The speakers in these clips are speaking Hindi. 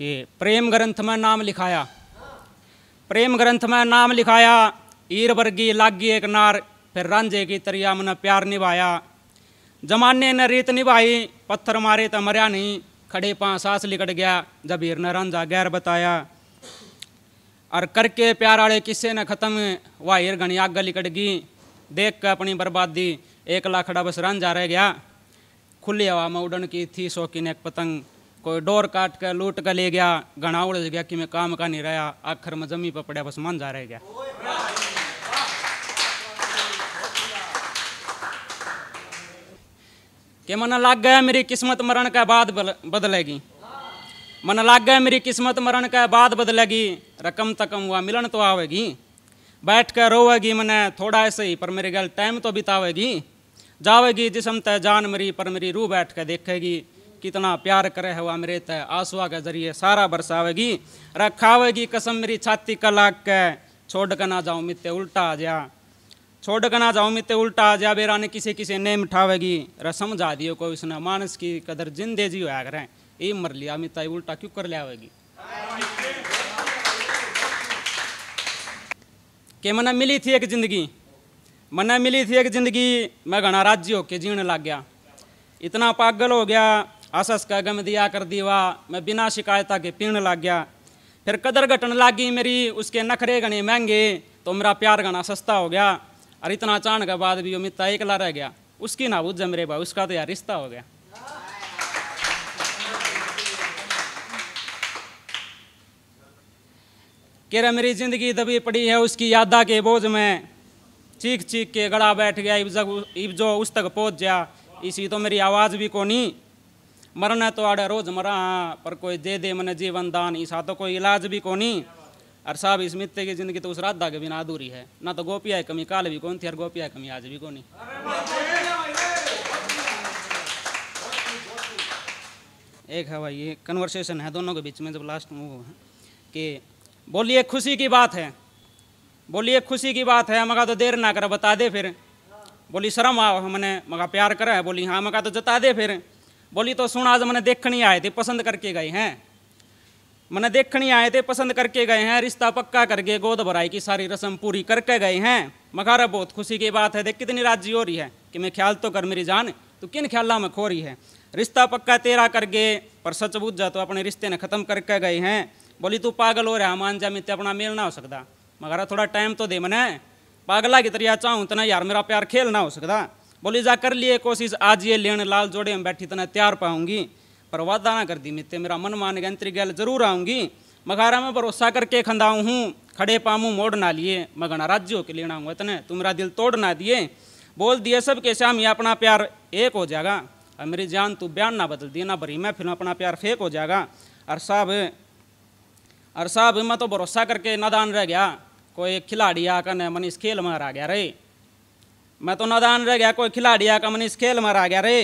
कि प्रेम ग्रंथ में नाम लिखाया प्रेम ग्रंथ में नाम लिखाया ईर वर्गी लागी एक नार फिर रांझे की तरिया मन प्यार निभाया जमाने ने रीत निभाई पत्थर मारे तो मरिया नहीं खड़े पाँ सांस लिकट गया जब हीर ने रांझा गैर बताया और करके प्यार आड़े किस्से ने खत्म वह ईर घनी आग लिकट गई देख कर अपनी बर्बादी एक लाखड़ा बस रांझा रह गया खुली हवा में उड़न की थी शौकीन एक पतंग कोई डोर काट के लूट के ले गया घनावड़ उड़ गया कि मैं काम का नहीं रहा आखिर में जमी पर पड़ा बस मान जा रह गया कि मन लग गया मेरी किस्मत मरण के बाद बदलेगी मन लग गया मेरी किस्मत मरण के बाद बदलेगी रकम तकम हुआ मिलन तो आवेगी बैठ कर रोवेगी मैंने थोड़ा ऐसे ही पर मेरे गल टाइम तो बितावेगी जावेगी जिसम तय जान मेरी पर मेरी रूह बैठ कर देखेगी कितना प्यार करे है वो अमृत है आंसुआ के जरिए सारा बरसावेगी रखावेगी कसम मेरी छाती का लाग के छोड़ के ना जाऊँ मित्ते उल्टा आ जा छोड़ के ना जाऊँ मित्ते उल्टा आ जा बेरा ने किसी किसी ने मिठावेगी र समझा दियो को उसने मानस की कदर जिंदे जी होया करें ये मर लिया मिता उल्टा क्यों कर लिया होगी के मना मिली थी एक जिंदगी मने मिली थी एक जिंदगी मैं घना राज्य होके जीने लग गया इतना पागल हो गया आसस का गम दिया कर दीवा मैं बिना शिकायता के पीण लाग गया फिर कदर घटन लागी मेरी उसके नखरे गने महंगे तो मेरा प्यार गना सस्ता हो गया और इतना चाण के बाद भी वो मिता एकला रह गया उसकी ना बुझ मेरे भाई उसका तो यार रिश्ता हो गया कह रहा मेरी जिंदगी दबी पड़ी है उसकी यादा के बोझ में चीख चीख के गड़ा बैठ गया इब जब इब जो उस तक पहुंच गया इसी तो मेरी आवाज़ भी कोनी मरने तो आड़े रोज मरा पर कोई दे दे मने जीवन दान ईसा तो कोई इलाज भी कोनी और साहब इस मित्ते की जिंदगी तो उस राधा के बिना अधूरी है ना तो गोपिया कमी काल भी कौन थी और गोपिया कमी आज भी कोनी एक है भाई ये कन्वर्सेशन है दोनों के बीच में जब लास्ट में वो है कि बोलिए खुशी की बात है बोलिए खुशी की बात है मगा तो देर ना करे बता दे फिर बोली शर्म आओ मैंने मगा प्यार करा है बोली हाँ मगा तो जता दे फिर बोली तो सुन आज मैंने देखने आए थे पसंद करके गए हैं मैंने देखने आए थे पसंद करके गए हैं रिश्ता पक्का करके गोद भराई की सारी रस्म पूरी करके गए हैं मगर बहुत खुशी की बात है देख कितनी राजी हो रही है कि मैं ख्याल तो कर मेरी जान तो किन ख्याल में खो रही है रिश्ता पक्का तेरा कर गए पर सच बुझ जा तो अपने रिश्ते ने ख़त्म करके गए हैं बोली तू पागल हो रहा मान जा मैं अपना मेल ना हो सकता मगर थोड़ा टाइम तो दे मने पागला की तरह चाहूँ तो ना यार मेरा प्यार खेल ना हो सकता बोली जा कर लिए कोशिश आज ये लेन लाल जोड़े में बैठी तना तैयार पाऊंगी पर वादा ना कर दी मित्ते मेरा मन मान गंत्री गैल जरूर आऊंगी मघारा में भरोसा करके खंदाऊ हूँ खड़े पामू मोड़ ना लिए मगना राज्यों के लेना हूँ इतने तुम्हारा दिल तोड़ ना दिए बोल दिए सब के श्याम ये अपना प्यार एक हो जाएगा और मेरी जान तू बयान ना बदल दिए ना भरी मैं फिर अपना प्यार फेक हो जाएगा और साहब और साहब मैं तो भरोसा करके नादान रह गया कोई खिलाड़ी आकर मनीष खेल मार आ गया रे मैं तो नादान रह गया कोई खिलाड़ी आका मैंने इस खेल में रह गया रे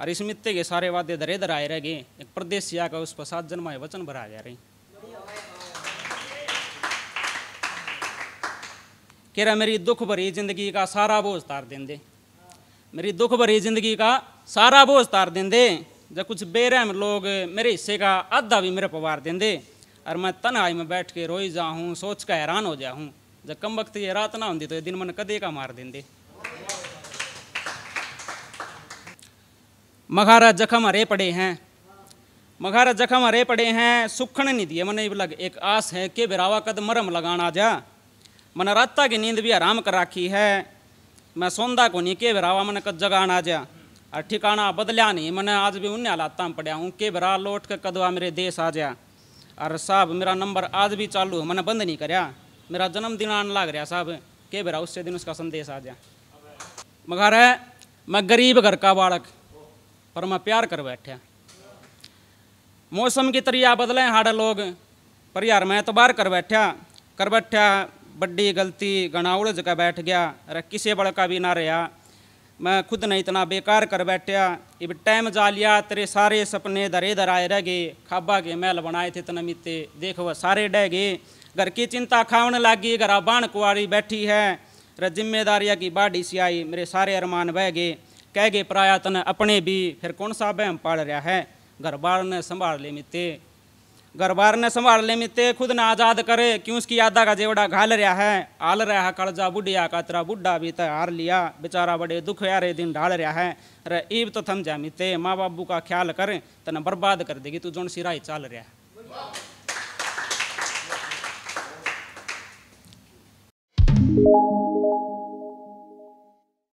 और इस मित्ते के सारे वादे इधर इधर आए रह गए एक प्रदेश आकर उस पर सात जन्माए वचन भरा गया रे कह रहा मेरी दुख भरी जिंदगी का सारा बोझ तार दें मेरी दुख भरी जिंदगी का सारा बोझ तार दें जब कुछ बेरहम लोग मेरे हिस्से का आधा भी मेरे पवार दें और मैं तनहाई में बैठ के रोई जाऊँ सोच का हैरान हो जाऊँ जब कम वक्त ये रात ना होती तो ये दिन मन कदे का मार दें जखम अरे पड़े हैं मघारा जखम अरे पड़े हैं હે नहीं दिए मन लग एक आस है के बिरावा कद मरम लगाना जा मैंने राता की नींद भी आराम कर राखी है मैं सौंदा को नहीं के बिरावा मैंने कद जगाना जा और ठिकाना बदलिया नहीं मैंने आज भी उन्हें हालात में पड़ा हूँ के बिरा लौट कर कदवा मेरे देश आ जा और साहब मेरा नंबर आज भी चालू है मैंने बंद नहीं कराया मेरा जन्मदिन आने लग रहा साहब के बिरा उससे दिन उसका संदेश आ जा मगर मैं गरीब घर का बालक पर मैं प्यार कर बैठे मौसम की तरिया बदले हाड़े लोग पर यार मैं तो बार कर बैठा कर बैठा बड्डी गलती गणा उड़ जगह बैठ गया अरे किसी बड़का का भी ना रहा मैं खुद ने इतना बेकार कर बैठा इब टाइम जा लिया तेरे सारे सपने धरे धराए रह गए खाबा के महल बनाए थे तन मीते देख वह सारे डह गए घर की चिंता खावन लागी घर बाण कुआरी बैठी है रे जिम्मेदारियाँ की बाढ़ी सी आई मेरे सारे अरमान बह गए कह गए पराया तन अपने भी फिर कौन सा बहम पाल रहा है घरबार ने संभाल ले मिते घरबार ने संभाल ले मिते खुद ने आज़ाद करे क्यों उसकी यादा का जेवड़ा घाल रहा है आल रहा है कड़जा बुढ़िया का तेरा बुढ़ा भी तय तो हार लिया बेचारा बड़े दुख यारे दिन ढाल रहा है रे ईब तो थम जा मिते माँ बाबू का ख्याल कर तना बर्बाद कर देगी तू जोन सिराई चाल रहा है